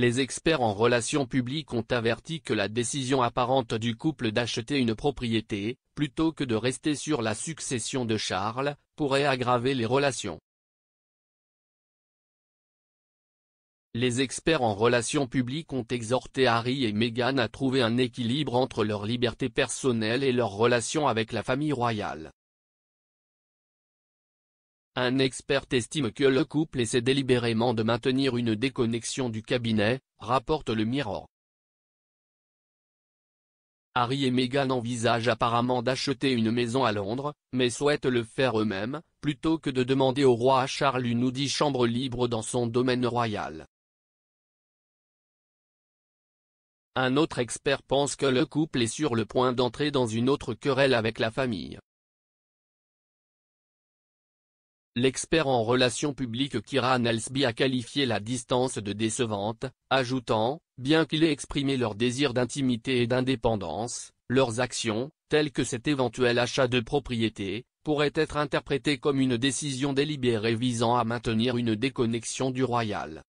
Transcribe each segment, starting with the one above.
Les experts en relations publiques ont averti que la décision apparente du couple d'acheter une propriété, plutôt que de rester sur la succession de Charles, pourrait aggraver les relations. Les experts en relations publiques ont exhorté Harry et Meghan à trouver un équilibre entre leur liberté personnelle et leur relation avec la famille royale. Un expert estime que le couple essaie délibérément de maintenir une déconnexion du cabinet, rapporte le Mirror. Harry et Meghan envisagent apparemment d'acheter une maison à Londres, mais souhaitent le faire eux-mêmes, plutôt que de demander au roi Charles une ou dix chambres libres dans son domaine royal. Un autre expert pense que le couple est sur le point d'entrer dans une autre querelle avec la famille. L'expert en relations publiques Kiran Elsby a qualifié la distance de décevante, ajoutant, bien qu'il ait exprimé leur désir d'intimité et d'indépendance, leurs actions, telles que cet éventuel achat de propriété, pourraient être interprétées comme une décision délibérée visant à maintenir une déconnexion du royal.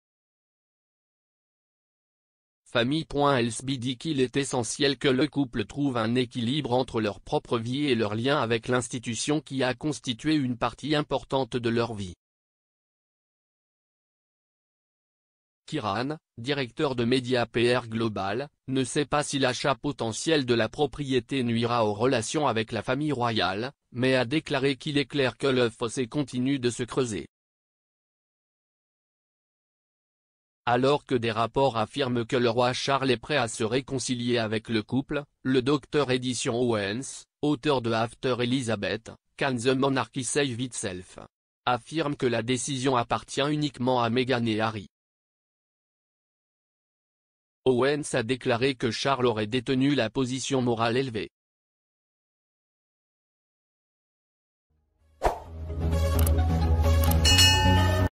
Famille.Elsby dit qu'il est essentiel que le couple trouve un équilibre entre leur propre vie et leur lien avec l'institution qui a constitué une partie importante de leur vie. Kiran, directeur de Media PR Global, ne sait pas si l'achat potentiel de la propriété nuira aux relations avec la famille royale, mais a déclaré qu'il est clair que le fossé continue de se creuser. Alors que des rapports affirment que le roi Charles est prêt à se réconcilier avec le couple, le docteur Edition Owens, auteur de After Elizabeth, Can the Monarchy Save Itself, affirme que la décision appartient uniquement à Meghan et Harry. Owens a déclaré que Charles aurait détenu la position morale élevée.